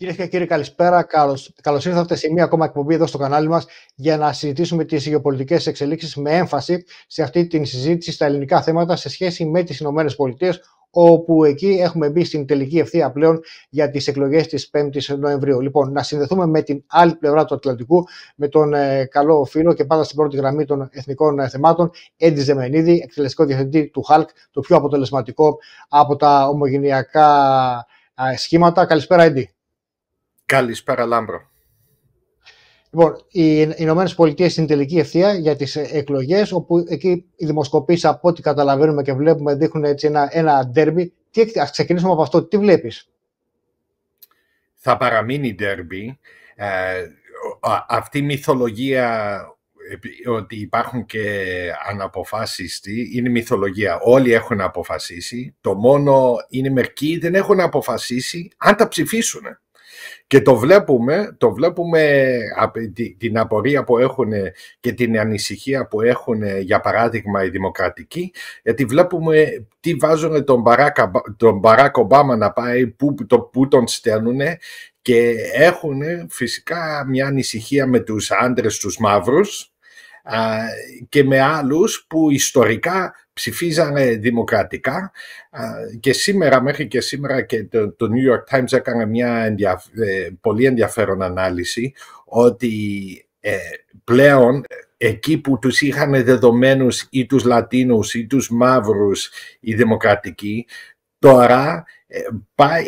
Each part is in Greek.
Κυρίες και κύριοι, καλησπέρα. Καλώς ήρθατε σε μία ακόμα εκπομπή εδώ στο κανάλι μας για να συζητήσουμε τις γεωπολιτικές εξελίξεις με έμφαση σε αυτή την συζήτηση στα ελληνικά θέματα σε σχέση με τις Ηνωμένες Πολιτείες, όπου εκεί έχουμε μπει στην τελική ευθεία πλέον για τις εκλογές της 5 η Νοεμβρίου. Λοιπόν, να συνδεθούμε με την άλλη πλευρά του Ατλαντικού, με τον ε, καλό φίλο και πάντα στην πρώτη γραμμή των εθνικών ε, θεμάτων, Έντι Ζεμενίδη, εκτελεστικό διευθυντή του ΧΑΛΚ, το πιο αποτελεσματικό από τα ομογενειακά ε, σχήματα. Καλησπέρα, Έντι. Καλησπέρα, Λάμπρο. Λοιπόν, οι Ηνωμένες Πολιτείες στην τελική ευθεία για τις εκλογές, όπου εκεί οι δημοσκοπήσει, από ό,τι καταλαβαίνουμε και βλέπουμε, δείχνουν έτσι ένα, ένα ντέρμπι. Ας ξεκινήσουμε από αυτό. Τι βλέπεις, Θα παραμείνει ντέρμπι. Ε, αυτή η μυθολογία ότι υπάρχουν και αναποφάσιστοι είναι μυθολογία. Όλοι έχουν αποφασίσει. Το μόνο είναι μερικοί δεν έχουν αποφασίσει αν τα ψηφίσουν. Και το βλέπουμε, το βλέπουμε την απορία που έχουν και την ανησυχία που έχουν, για παράδειγμα, οι δημοκρατικοί, γιατί βλέπουμε τι βάζουν τον Μπαράκ, τον Ομπάμα να πάει, πού, το, πού τον στέλνουν και έχουν φυσικά μια ανησυχία με τους άντρες τους μαύρους, και με άλλους που ιστορικά ψηφίζανε δημοκρατικά και σήμερα, μέχρι και σήμερα και το, New York Times έκανε μια ε, πολύ ενδιαφέρον ανάλυση ότι ε, πλέον ε, εκεί που τους είχαν δεδομένους ή τους Λατίνους ή τους Μαύρους οι δημοκρατικοί, τώρα πάει,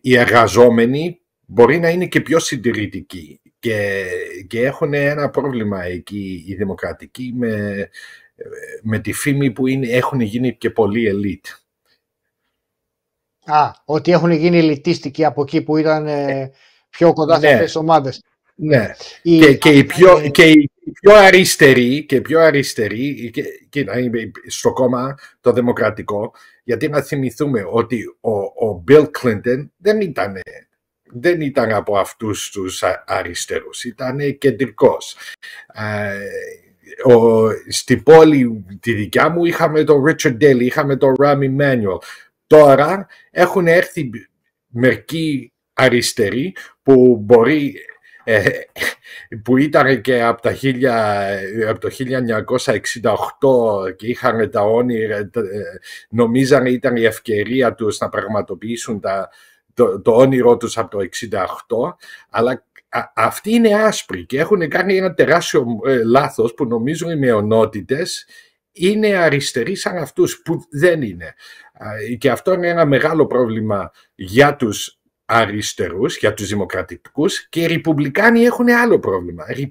οι εργαζόμενοι μπορεί να είναι και πιο συντηρητικοί και, και έχουν ένα πρόβλημα εκεί οι δημοκρατικοί με, με τη φήμη που είναι, έχουν γίνει και πολύ ελιτ. Α, ότι έχουν γίνει ελιτίστικοι από εκεί που ήταν ε, ε, πιο κοντά σε ναι. αυτές ομάδες. Ναι. Και, και, οι πιο, και οι πιο αριστεροί, στο κόμμα το δημοκρατικό, γιατί να θυμηθούμε ότι ο, ο Bill Clinton δεν ήταν δεν ήταν από αυτούς τους αριστερούς, ήταν κεντρικός. Ε, ο, στη πόλη τη δικιά μου είχαμε τον Richard Daly, είχαμε τον Rami Manuel. Τώρα έχουν έρθει μερικοί αριστεροί που μπορεί ε, που ήταν και από, το 1968 και είχαν τα όνειρα, ε, νομίζανε ήταν η ευκαιρία τους να πραγματοποιήσουν τα, το, το όνειρό τους από το 68, αλλά αυτοί είναι άσπροι και έχουν κάνει ένα τεράστιο ε, λάθος που νομίζουν οι μειονότητες είναι αριστεροί σαν αυτούς που δεν είναι. Και αυτό είναι ένα μεγάλο πρόβλημα για τους αριστερούς, για τους δημοκρατικούς και οι Ριπουμπλικάνοι έχουν άλλο πρόβλημα. Οι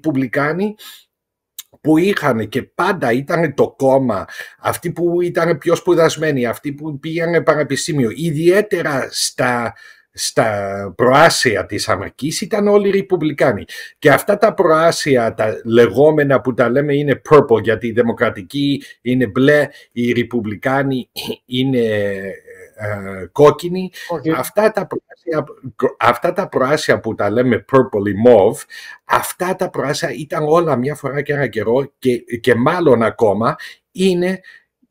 που είχαν και πάντα ήταν το κόμμα, αυτοί που ήταν πιο σπουδασμένοι, αυτοί που πήγαν πανεπιστήμιο, ιδιαίτερα στα, στα προάσια της Αμερικής ήταν όλοι Ριπουμπλικάνοι. Και αυτά τα προάσια, τα λεγόμενα που τα λέμε είναι purple, γιατί οι Δημοκρατικοί είναι μπλε, οι Ριπουμπλικάνοι είναι ε, κόκκινη. Αυτά, τα προάσια, αυτά τα προάσια που τα λέμε purple ή αυτά τα προάσια ήταν όλα μια φορά και ένα καιρό και, και μάλλον ακόμα είναι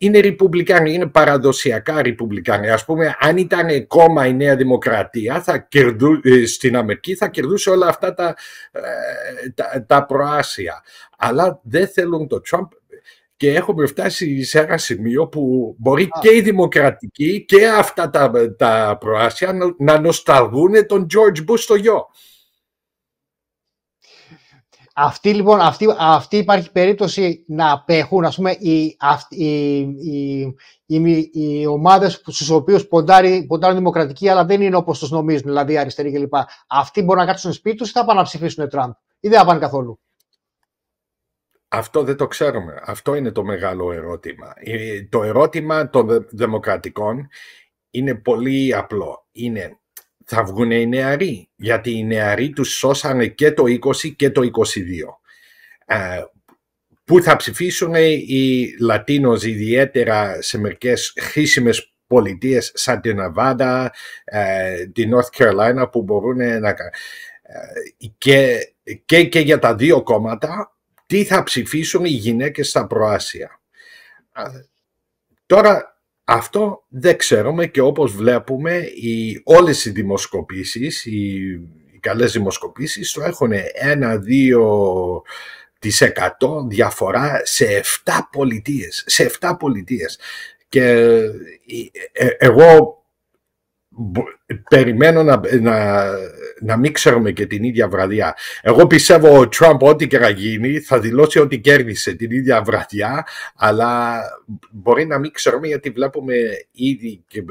είναι ριπουμπλικάνοι, είναι παραδοσιακά ρηπουμπλικάνοι. Ας πούμε, αν ήταν κόμμα η Νέα Δημοκρατία θα κερδού, ε, στην Αμερική, θα κερδούσε όλα αυτά τα, ε, τα, προάσια. Αλλά δεν θέλουν το Τραμπ και έχουμε φτάσει σε ένα σημείο που μπορεί και οι δημοκρατικοί και αυτά τα, τα προάσια να, νοσταλγούν τον George Bush στο γιο. Αυτή λοιπόν, αυτή, αυτή υπάρχει περίπτωση να απέχουν, ας πούμε, οι, οι, οι, ομάδες στους οποίους ποντάρει, ποντάρουν δημοκρατικοί, αλλά δεν είναι όπως τους νομίζουν, δηλαδή αριστεροί κλπ. Αυτοί μπορούν να κάτσουν σπίτι τους ή θα πάνε να ψηφίσουν Τραμπ ή δεν θα πάνε καθόλου. Αυτό δεν το ξέρουμε. Αυτό είναι το μεγάλο ερώτημα. Ε, το ερώτημα των δημοκρατικών είναι πολύ απλό. Είναι θα βγουν οι νεαροί, γιατί οι νεαροί τους σώσανε και το 20 και το 22. Ε, πού θα ψηφίσουν οι Λατίνος ιδιαίτερα σε μερικές χρήσιμες πολιτείες σαν την Αβάντα, ε, την North Carolina που μπορούν να... Και, και, και για τα δύο κόμματα τι θα ψηφίσουν οι γυναίκες στα προάσια. Τώρα αυτό δεν ξέρουμε και όπως βλέπουμε οι, όλες οι δημοσκοπήσεις, οι, οι καλές δημοσκοπήσεις το έχουν ένα-δύο της εκατό διαφορά σε 7 πολιτείες. Σε 7 πολιτείες. Και ε, ε, εγώ περιμένω να, να, να μην ξέρουμε και την ίδια βραδιά. Εγώ πιστεύω ο Τραμπ ό,τι και να γίνει θα δηλώσει ότι κέρδισε την ίδια βραδιά αλλά μπορεί να μην ξέρουμε γιατί βλέπουμε ήδη και ε,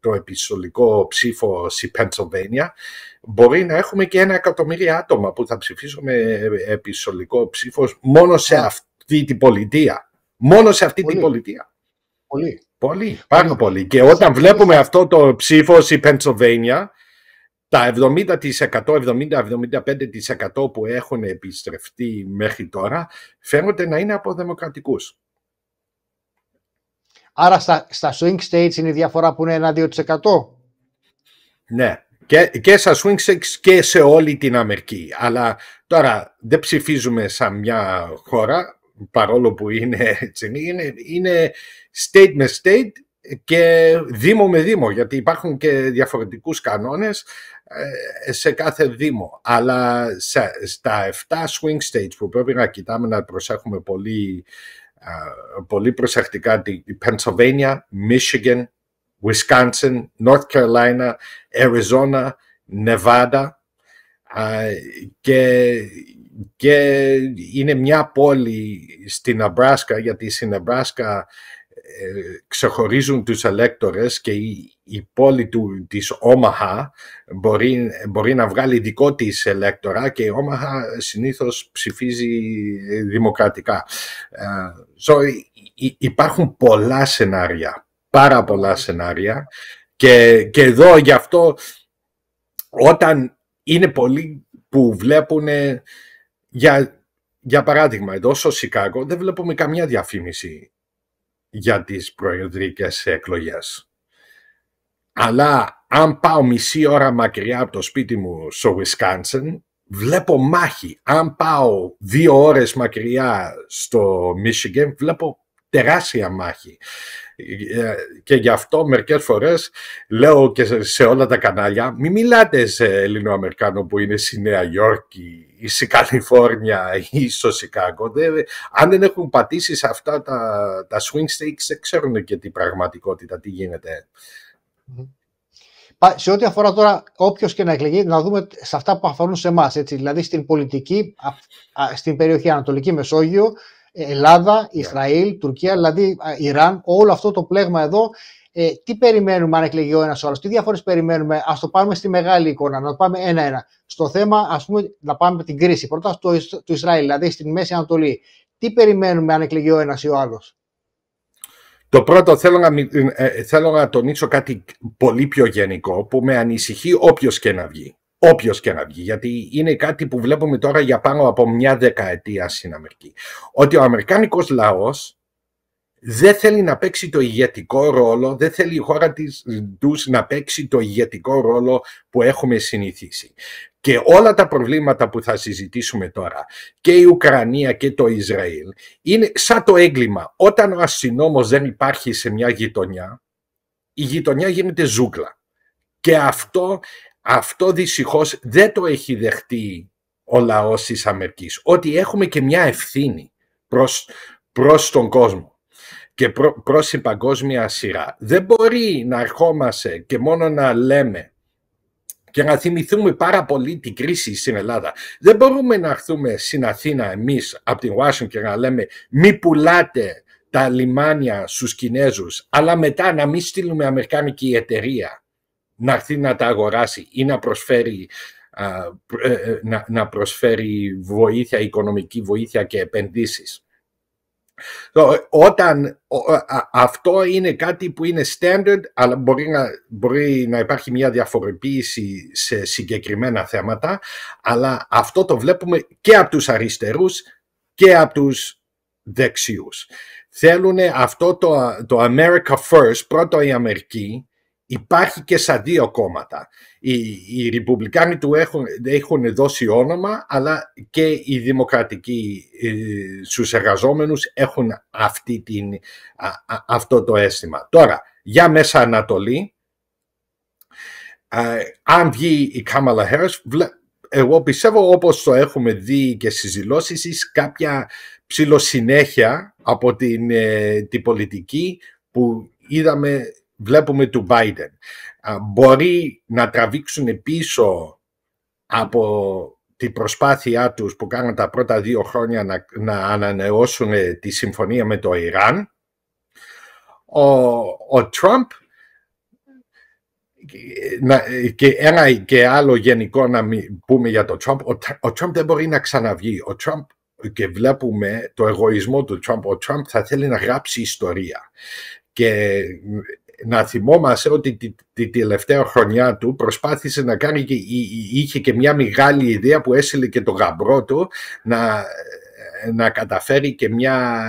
το επιστολικό ψήφο στη Πενσοβένια μπορεί να έχουμε και ένα εκατομμύριο άτομα που θα ψηφίσουμε ε, επιστολικό ψήφος μόνο σε ναι. αυτή την πολιτεία. Μόνο σε αυτή την πολιτεία. Πολύ. Πολύ, πάρα πολύ. Και όταν βλέπουμε αυτό το ψήφο η Pennsylvania τα 70%, 70-75% που έχουν επιστρεφτεί μέχρι τώρα φαίνονται να είναι από δημοκρατικούς. Άρα στα, swing states είναι η διαφορά που είναι 1-2%. Ναι, και, και στα swing states και σε όλη την Αμερική. Αλλά τώρα δεν ψηφίζουμε σαν μια χώρα, παρόλο που είναι, έτσι, είναι, είναι state με state και δήμο με δήμο, γιατί υπάρχουν και διαφορετικούς κανόνες ε, σε κάθε δήμο. Αλλά στα 7 swing states που πρέπει να κοιτάμε να προσέχουμε πολύ, πολύ προσεκτικά τη Pennsylvania, Michigan, Wisconsin, North Carolina, Arizona, Nevada, και, και είναι μια πόλη στην Ναμπράσκα, γιατί στην Ναμπράσκα ε, ξεχωρίζουν τους ελέκτορες και η, πόλη του, της Όμαχα μπορεί, μπορεί να βγάλει δικό της ελέκτορα και η Όμαχα συνήθως ψηφίζει ε, δημοκρατικά. Ε, so, υπάρχουν πολλά σενάρια, πάρα πολλά σενάρια και, και εδώ γι' αυτό όταν είναι πολλοί που βλέπουν ε, για, για παράδειγμα εδώ στο Σικάγο δεν βλέπουμε καμιά διαφήμιση για τις προεδρικές εκλογές. Αλλά αν πάω μισή ώρα μακριά από το σπίτι μου στο Wisconsin, βλέπω μάχη. Αν πάω δύο ώρες μακριά στο Michigan, βλέπω τεράστια μάχη. Ε, και γι' αυτό μερικές φορές λέω και σε όλα τα κανάλια μη μιλάτε σε Ελληνοαμερικάνο που είναι στη Νέα Υόρκη ή στη Καλιφόρνια ή στο Σικάγο. αν δεν έχουν πατήσει σε αυτά τα, τα swing stakes δεν ξέρουν και την πραγματικότητα, τι γίνεται. Σε ό,τι αφορά τώρα όποιος και να εκλεγεί, να δούμε σε αυτά που αφορούν σε εμάς. Δηλαδή στην πολιτική, στην περιοχή Ανατολική Μεσόγειο, ε, Ελλάδα, Ισραήλ, Τουρκία, δηλαδή Ιράν, όλο αυτό το πλέγμα εδώ, ε, τι περιμένουμε αν εκλεγεί ο ένας ο άλλος, τι διαφορές περιμένουμε, ας το πάμε στη μεγάλη εικόνα, να το πάμε ένα-ένα. Στο θέμα, ας πούμε, να πάμε με την κρίση. Πρώτα στο, του Ισραήλ, δηλαδή στην Μέση Ανατολή. Τι περιμένουμε αν εκλεγεί ο ένας ή ο άλλος. Το πρώτο θέλω να, ε, θέλω να τονίσω κάτι πολύ πιο γενικό που με ανησυχεί όποιος και να βγει όποιος και να βγει, γιατί είναι κάτι που βλέπουμε τώρα για πάνω από μια δεκαετία στην Αμερική. Ότι ο Αμερικάνικος λαός δεν θέλει να παίξει το ηγετικό ρόλο, δεν θέλει η χώρα της, τους να παίξει το ηγετικό ρόλο που έχουμε συνηθίσει. Και όλα τα προβλήματα που θα συζητήσουμε τώρα, και η Ουκρανία και το Ισραήλ, είναι σαν το έγκλημα. Όταν ο αστυνόμος δεν υπάρχει σε μια γειτονιά, η γειτονιά γίνεται ζούγκλα. Και αυτό αυτό δυστυχώς δεν το έχει δεχτεί ο λαός της Αμερικής. Ότι έχουμε και μια ευθύνη προς, προς τον κόσμο και προ, προς την παγκόσμια σειρά. Δεν μπορεί να ερχόμαστε και μόνο να λέμε και να θυμηθούμε πάρα πολύ την κρίση στην Ελλάδα. Δεν μπορούμε να έρθουμε στην Αθήνα εμείς από την Ουάσινγκτον και να λέμε μη πουλάτε τα λιμάνια στους Κινέζους αλλά μετά να μην στείλουμε αμερικάνικη εταιρεία να έρθει να τα αγοράσει ή να προσφέρει, ε, ε, προσφέρει βοήθεια, οικονομική βοήθεια και επενδύσεις. Όταν αυτό είναι κάτι που είναι standard, αλλά μπορεί να, μπορεί να υπάρχει μια διαφοροποίηση σε συγκεκριμένα θέματα, αλλά αυτό το βλέπουμε και από τους αριστερούς και από τους δεξιούς. Θέλουν αυτό το, το America First, πρώτο η Αμερική, υπάρχει και σαν δύο κόμματα. Οι, οι Ριπουμπλικάνοι του έχουν, έχουν δώσει όνομα, αλλά και οι Δημοκρατικοί στου ε, στους έχουν αυτή την, αυτό το αίσθημα. Τώρα, για Μέσα Ανατολή, αν βγει η Κάμαλα Χέρες, εγώ πιστεύω όπως το έχουμε δει και στις δηλώσεις, κάποια ψηλοσυνέχεια από την, ε, την πολιτική που είδαμε βλέπουμε του Biden. Μπορεί να τραβήξουν πίσω από την προσπάθειά τους που κάναν τα πρώτα δύο χρόνια να, να ανανεώσουν ε, τη συμφωνία με το Ιράν. Ο, ο Τραμπ και ένα και άλλο γενικό να μην πούμε για τον Τραμπ, ο, ο Τραμπ δεν μπορεί να ξαναβγεί. Ο Τραμπ και βλέπουμε το εγωισμό του Τραμπ. Ο Τραμπ θα θέλει να γράψει ιστορία να θυμόμαστε ότι τη, τη, τελευταία χρονιά του προσπάθησε να κάνει και είχε και μια μεγάλη ιδέα που έστειλε και το γαμπρό του να, να καταφέρει και μια,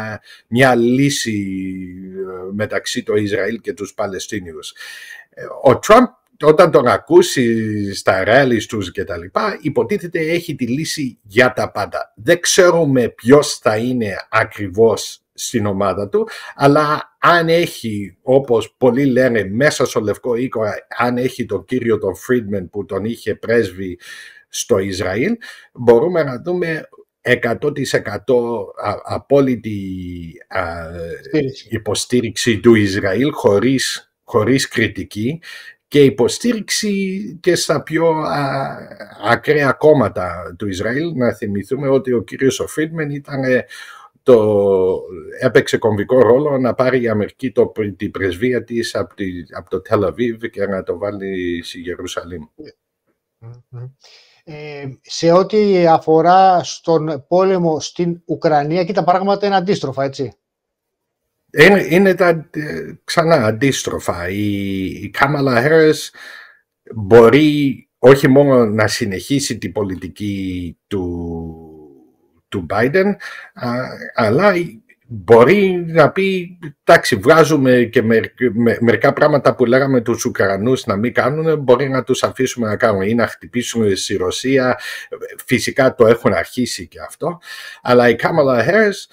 μια λύση ε, μεταξύ το Ισραήλ και τους Παλαιστίνιους. Ε, ο Τραμπ όταν τον ακούσει στα ράλι τους και τα λοιπά, υποτίθεται έχει τη λύση για τα πάντα. Δεν ξέρουμε ποιος θα είναι ακριβώς στην ομάδα του, αλλά αν έχει, όπως πολλοί λένε, μέσα στο Λευκό Οίκο, αν έχει τον κύριο τον Φρίντμεν που τον είχε πρέσβει στο Ισραήλ, μπορούμε να δούμε 100% απόλυτη υποστήριξη του Ισραήλ χωρίς, χωρίς κριτική και υποστήριξη και στα πιο ακραία κόμματα του Ισραήλ. Να θυμηθούμε ότι ο κύριος Φρίντμεν ήταν το, έπαιξε κομβικό ρόλο να πάρει η Αμερική το, την πρεσβεία της από, τη, από το Τελαβίβ και να το βάλει στη Γερουσαλήμ. Ε, σε ό,τι αφορά στον πόλεμο στην Ουκρανία και τα πράγματα είναι αντίστροφα, έτσι. Είναι, τα, ε, ξανά αντίστροφα. Η, η Κάμαλα Χέρες μπορεί όχι μόνο να συνεχίσει την πολιτική του του Biden, αλλά μπορεί να πει, εντάξει, βγάζουμε και με, μερικά πράγματα που λέγαμε τους Ουκρανούς να μην κάνουν, μπορεί να τους αφήσουμε να κάνουν ή να χτυπήσουμε στη Ρωσία. Φυσικά το έχουν αρχίσει και αυτό, αλλά η Κάμαλα Harris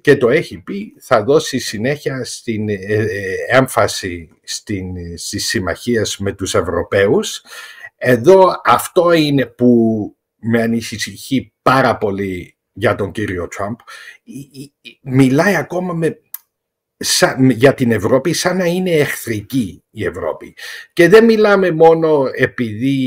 και το έχει πει, θα δώσει συνέχεια στην ε, ε, έμφαση στην, στις συμμαχίες με τους Ευρωπαίους. Εδώ αυτό είναι που με ανησυχεί πάρα πολύ για τον κύριο Τραμπ, μιλάει ακόμα με, για την Ευρώπη σαν να είναι εχθρική η Ευρώπη. Και δεν μιλάμε μόνο επειδή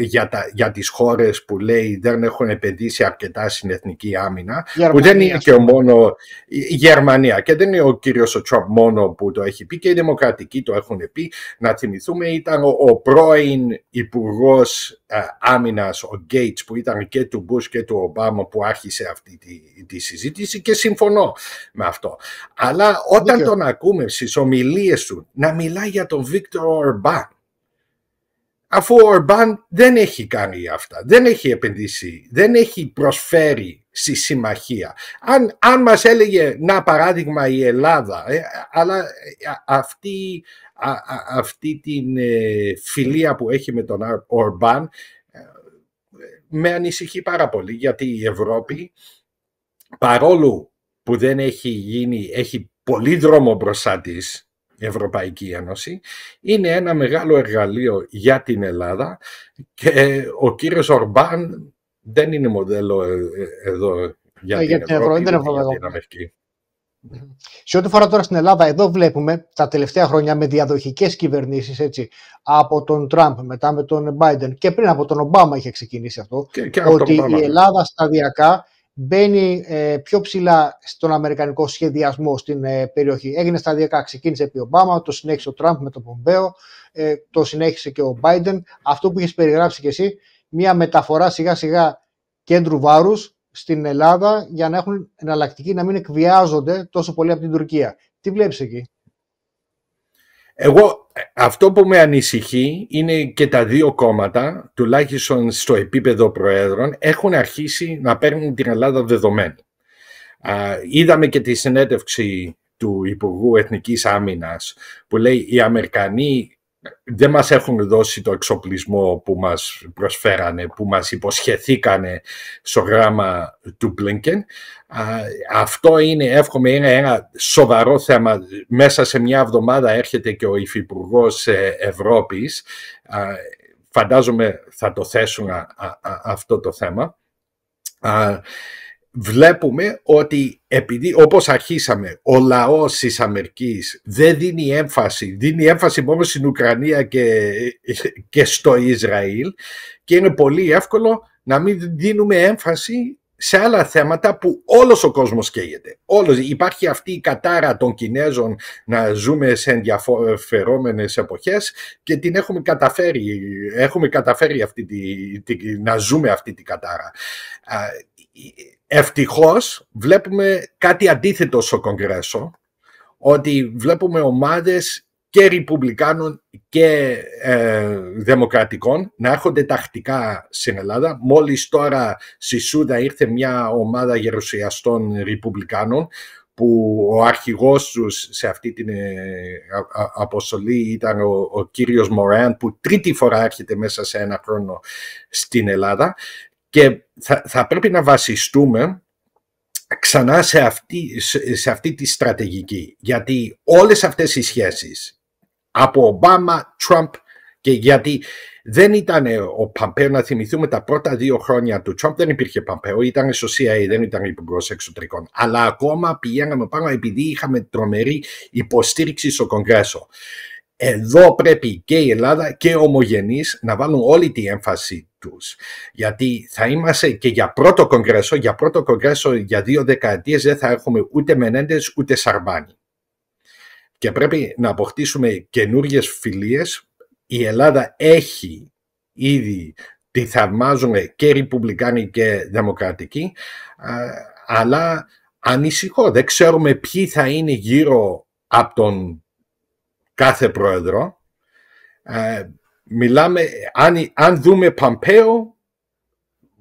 για, τα, για τις χώρες που λέει δεν έχουν επενδύσει αρκετά στην εθνική άμυνα, που δεν είναι και μόνο η Γερμανία και δεν είναι ο κύριος ο μόνο που το έχει πει και οι δημοκρατικοί το έχουν πει. Να θυμηθούμε ήταν ο, ο πρώην υπουργός ε, Άμυνας, ο Γκέιτς που ήταν και του Μπούς και του Ομπάμα που άρχισε αυτή τη, τη συζήτηση και συμφωνώ με αυτό. Αλλά όταν τον ακούμε στις ομιλίες του να για τον Βίκτορ Ορμπάν. Αφού ο Ορμπάν δεν έχει κάνει αυτά, δεν έχει επενδύσει, δεν έχει προσφέρει στη συμμαχία. Αν, αν μας έλεγε, να παράδειγμα η Ελλάδα, ε, αλλά ε, αυτή, αυτή την ε, φιλία που έχει με τον Ορμπάν με ανησυχεί πάρα πολύ γιατί η Ευρώπη παρόλο που δεν έχει γίνει, έχει πολύ δρόμο μπροστά της Ευρωπαϊκή Ένωση. Είναι ένα μεγάλο εργαλείο για την Ελλάδα και ο κύριος Ορμπάν δεν είναι μοντέλο ε, ε, εδώ ε, για, την, Ευρώπη, για την Σε ό,τι φορά τώρα στην Ελλάδα, εδώ βλέπουμε τα τελευταία χρόνια με διαδοχικές κυβερνήσεις έτσι από τον Τραμπ, μετά με τον Μπάιντεν και πριν από τον Ομπάμα είχε ξεκινήσει αυτό. ότι η ναι. Ελλάδα σταδιακά μπαίνει ε, πιο ψηλά στον αμερικανικό σχεδιασμό στην ε, περιοχή. Έγινε σταδιακά, ξεκίνησε επί Ομπάμα, το συνέχισε ο Τραμπ με τον Πομπέο, ε, το συνέχισε και ο Μπάιντεν. Αυτό που έχει περιγράψει και εσύ, μια μεταφορά σιγά σιγά κέντρου βάρους στην Ελλάδα για να έχουν εναλλακτική, να μην εκβιάζονται τόσο πολύ από την Τουρκία. Τι βλέπεις εκεί? Εγώ αυτό που με ανησυχεί είναι και τα δύο κόμματα, τουλάχιστον στο επίπεδο προέδρων, έχουν αρχίσει να παίρνουν την Ελλάδα δεδομένη. Είδαμε και τη συνέντευξη του Υπουργού Εθνικής Άμυνας που λέει οι Αμερικανοί δεν μας έχουν δώσει το εξοπλισμό που μας προσφέρανε, που μας υποσχεθήκανε στο γράμμα του Blinken. Αυτό είναι, εύχομαι, είναι ένα σοβαρό θέμα. Μέσα σε μια εβδομάδα έρχεται και ο Υφυπουργός ε, Ευρώπης. Φαντάζομαι θα το θέσουν αυτό το θέμα βλέπουμε ότι επειδή όπως αρχίσαμε ο λαός της Αμερικής δεν δίνει έμφαση, δίνει έμφαση μόνο στην Ουκρανία και, και στο Ισραήλ και είναι πολύ εύκολο να μην δίνουμε έμφαση σε άλλα θέματα που όλος ο κόσμος καίγεται. Όλος. Υπάρχει αυτή η κατάρα των Κινέζων να ζούμε σε ενδιαφερόμενες εποχές και την έχουμε καταφέρει, έχουμε καταφέρει αυτή να ζούμε αυτή την κατάρα Ευτυχώς βλέπουμε κάτι αντίθετο στο Κογκρέσο, ότι βλέπουμε ομάδες και Ριπουμπλικάνων και ε, Δημοκρατικών να έρχονται τακτικά στην Ελλάδα. Μόλις τώρα στη Σούδα ήρθε μια ομάδα γερουσιαστών Ριπουμπλικάνων που ο αρχηγός τους σε αυτή την ε, αποστολή ήταν ο, ο κύριος που τρίτη φορά έρχεται μέσα σε ένα χρόνο στην Ελλάδα και θα, θα πρέπει να βασιστούμε ξανά σε αυτή, σε, σε αυτή τη στρατηγική. Γιατί όλες αυτές οι σχέσεις από Ομπάμα, Τραμπ και γιατί δεν ήταν ε, ο Παμπέο, να θυμηθούμε τα πρώτα δύο χρόνια του Τραμπ δεν υπήρχε Παμπέο, ήταν στο CIA, δεν ήταν υπουργός εξωτερικών. Αλλά ακόμα πηγαίναμε πάνω επειδή είχαμε τρομερή υποστήριξη στο Κογκρέσο. Εδώ πρέπει και η Ελλάδα και οι ομογενείς να βάλουν όλη τη έμφαση γιατί θα είμαστε και για πρώτο κογκρέσο, για πρώτο κογκρέσο για δύο δεκαετίες δεν θα έχουμε ούτε Μενέντες ούτε Σαρμπάνη. Και πρέπει να αποκτήσουμε καινούριε φιλίες. Η Ελλάδα έχει ήδη τη θαυμάζουν και Ρεπουμπλικάνοι και Δημοκρατικοί, αλλά ανησυχώ. Δεν ξέρουμε ποιοι θα είναι γύρω από τον κάθε πρόεδρο. Ε, μιλάμε, αν, δούμε Παμπέο,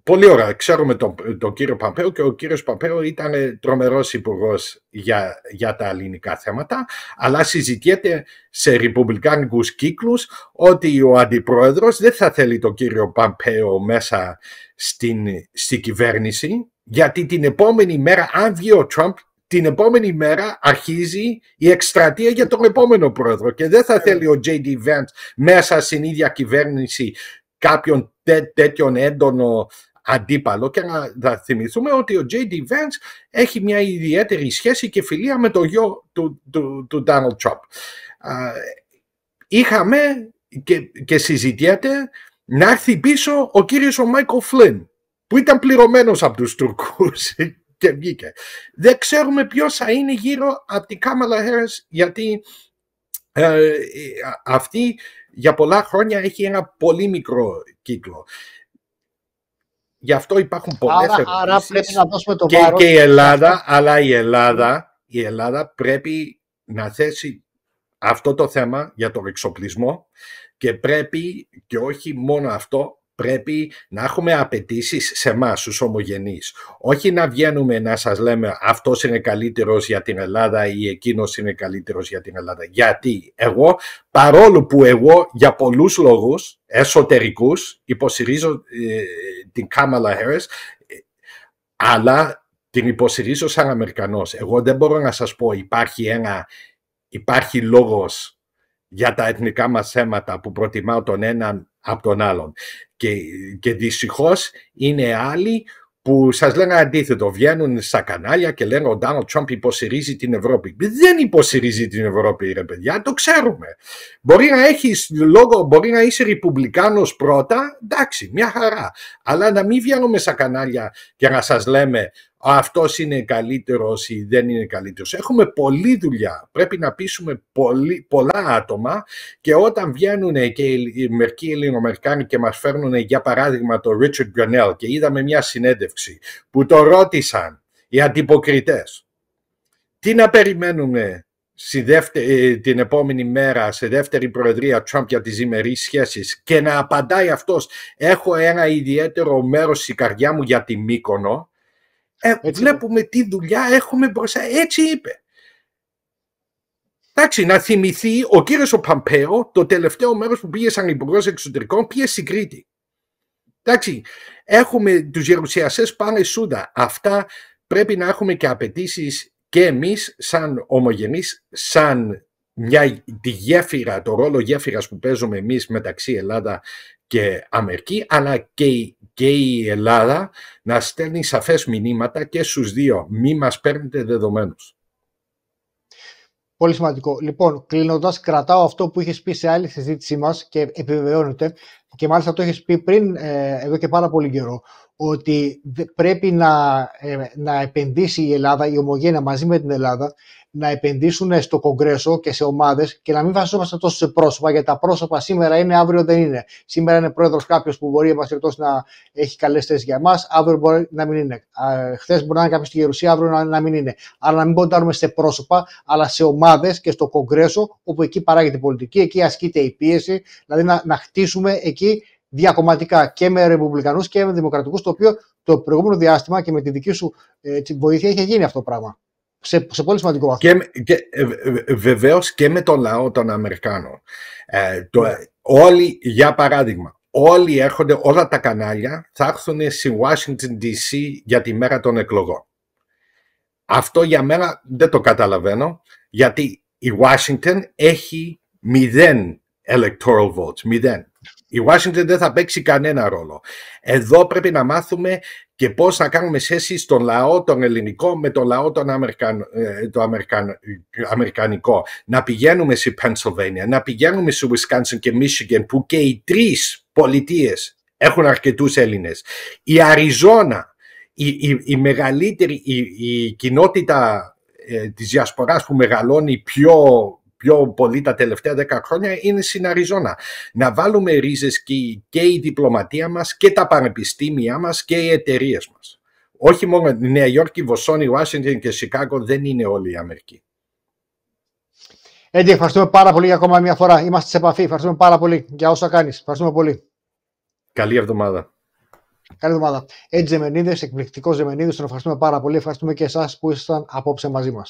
πολύ ωραία, ξέρουμε τον, κύριο Παμπέο και ο κύριος Παμπέο ήταν τρομερός υπουργός για, για τα ελληνικά θέματα, αλλά συζητιέται σε ριπουμπλικάνικους κύκλους ότι ο αντιπρόεδρος δεν θα θέλει τον κύριο Παμπέο μέσα στην, στην κυβέρνηση, γιατί την επόμενη μέρα, αν βγει ο Τραμπ την επόμενη μέρα αρχίζει η εκστρατεία για τον επόμενο πρόεδρο και δεν θα ε. θέλει ο J.D. Vance μέσα στην ίδια κυβέρνηση κάποιον τέ, τέτοιον έντονο αντίπαλο και να θα θυμηθούμε ότι ο J.D. Vance έχει μια ιδιαίτερη σχέση και φιλία με το γιο του, του, του Donald Trump. Είχαμε και, και συζητιέται να έρθει πίσω ο κύριος ο Μάικο Φλίν που ήταν πληρωμένος από τους Τουρκούς και βγήκε. Δεν ξέρουμε ποιος θα είναι γύρω από την Κάμαλα γιατί ε, ε, αυτή για πολλά χρόνια έχει ένα πολύ μικρό κύκλο. Γι' αυτό υπάρχουν πολλές άρα, άρα το και, και η Ελλάδα, αλλά η Ελλάδα, η Ελλάδα πρέπει να θέσει αυτό το θέμα για τον εξοπλισμό και πρέπει και όχι μόνο αυτό πρέπει να έχουμε απαιτήσεις σε εμάς, τους ομογενείς. Όχι να βγαίνουμε να σας λέμε αυτός είναι καλύτερος για την Ελλάδα ή εκείνος είναι καλύτερος για την Ελλάδα. Γιατί εγώ, παρόλο που εγώ για πολλούς λόγους εσωτερικούς υποστηρίζω ε, την Κάμαλα Χέρε, αλλά την υποστηρίζω σαν Αμερικανός. Εγώ δεν μπορώ να σας πω υπάρχει ένα, υπάρχει λόγος για τα εθνικά μας θέματα που προτιμάω τον έναν από τον άλλον. Και, και είναι άλλοι που σας λένε αντίθετο. Βγαίνουν στα κανάλια και λένε ο Ντάνο Τσόμπ υποστηρίζει την Ευρώπη. Δεν υποσυρίζει την Ευρώπη, ρε παιδιά, το ξέρουμε. Μπορεί να, έχει λόγο, μπορεί να είσαι ρηπουμπλικάνο πρώτα, εντάξει, μια χαρά. Αλλά να μην βγαίνουμε στα κανάλια και να σας λέμε αυτός είναι καλύτερος ή δεν είναι καλύτερος. Έχουμε πολλή δουλειά. Πρέπει να πείσουμε πολλά άτομα και όταν βγαίνουν και οι μερικοί Ελληνομερικάνοι και μας φέρνουν για παράδειγμα τον Richard Γκρενέλ και είδαμε μια συνέντευξη που το ρώτησαν οι αντιποκριτές τι να περιμένουμε ε, την επόμενη μέρα σε δεύτερη προεδρία Τραμπ για τις ημερείς σχέσεις και να απαντάει αυτός έχω ένα ιδιαίτερο μέρος στη καρδιά μου για τη Μύκονο ε, βλέπουμε τι δουλειά έχουμε μπροστά. Έτσι είπε. Εντάξει, να θυμηθεί ο κύριος ο Παμπέο, το τελευταίο μέρος που πήγε σαν υπουργός εξωτερικών, πήγε στην Κρήτη. Εντάξει, έχουμε τους γερουσιαστές πάνε σούδα. Αυτά πρέπει να έχουμε και απαιτήσεις και εμείς, σαν ομογενείς, σαν μια, τη γέφυρα, το ρόλο γέφυρας που παίζουμε εμείς μεταξύ Ελλάδα και Αμερική, αλλά και η, και η Ελλάδα να στέλνει σαφές μηνύματα και στους δύο. Μη μας παίρνετε δεδομένους. Πολύ σημαντικό. Λοιπόν, κλείνοντας, κρατάω αυτό που είχες πει σε άλλη συζήτησή μας και επιβεβαιώνεται. Και μάλιστα το έχεις πει πριν ε, εδώ και πάρα πολύ καιρό ότι πρέπει να, ε, να επενδύσει η Ελλάδα, η Ομογένεια μαζί με την Ελλάδα, να επενδύσουν στο Κογκρέσο και σε ομάδες και να μην βασιζόμαστε τόσο σε πρόσωπα, γιατί τα πρόσωπα σήμερα είναι, αύριο δεν είναι. Σήμερα είναι πρόεδρος κάποιος που μπορεί να έχει καλές θέσεις για εμά, αύριο μπορεί να μην είναι. Χθες μπορεί να είναι κάποιος στη Γερουσία, αύριο να, μην είναι. Αλλά να μην ποντάρουμε σε πρόσωπα, αλλά σε ομάδες και στο Κογκρέσο, όπου εκεί παράγεται η πολιτική, εκεί ασκείται η πίεση, δηλαδή να, να χτίσουμε εκεί διακομματικά και με ρεπουμπλικανούς και με δημοκρατικούς, το οποίο το προηγούμενο διάστημα και με τη δική σου ε, βοήθεια είχε γίνει αυτό το πράγμα. Σε, σε πολύ σημαντικό βαθμό. Και, και ε, ε βεβαίως και με τον λαό των Αμερικάνων. Ε, το, ναι. όλοι, για παράδειγμα, όλοι έρχονται, όλα τα κανάλια θα έρθουν στη Washington DC για τη μέρα των εκλογών. Αυτό για μένα δεν το καταλαβαίνω, γιατί η Washington έχει μηδέν electoral votes, μηδέν. Η Washington δεν θα παίξει κανένα ρόλο. Εδώ πρέπει να μάθουμε και πώς να κάνουμε σχέση στον λαό τον ελληνικό με τον λαό τον Αμερικαν, ε, το αμερικανικό. Να πηγαίνουμε στη Pennsylvania, να πηγαίνουμε στη Wisconsin και Michigan που και οι τρεις πολιτείες έχουν αρκετούς Έλληνες. Η Αριζόνα, η, η, μεγαλύτερη η, κοινότητα ε, της διασποράς που μεγαλώνει πιο πιο πολύ τα τελευταία δέκα χρόνια είναι στην Αριζόνα. Να βάλουμε ρίζες και, και η διπλωματία μας και τα πανεπιστήμια μας και οι εταιρείες μας. Όχι μόνο η Νέα Υόρκη, Βοσόνη, Ουάσιγκτον και Σικάγο δεν είναι όλη η Αμερική. Έντι, ευχαριστούμε πάρα πολύ για ακόμα μια φορά. Είμαστε σε επαφή. Ευχαριστούμε πάρα πολύ για όσα κάνεις. Ευχαριστούμε πολύ. Καλή εβδομάδα. Καλή εβδομάδα. Έτσι, Ζεμενίδε, εκπληκτικό Ζεμενίδη, τον ευχαριστούμε πάρα πολύ. Ευχαριστούμε και εσάς που ήσασταν απόψε μαζί μας.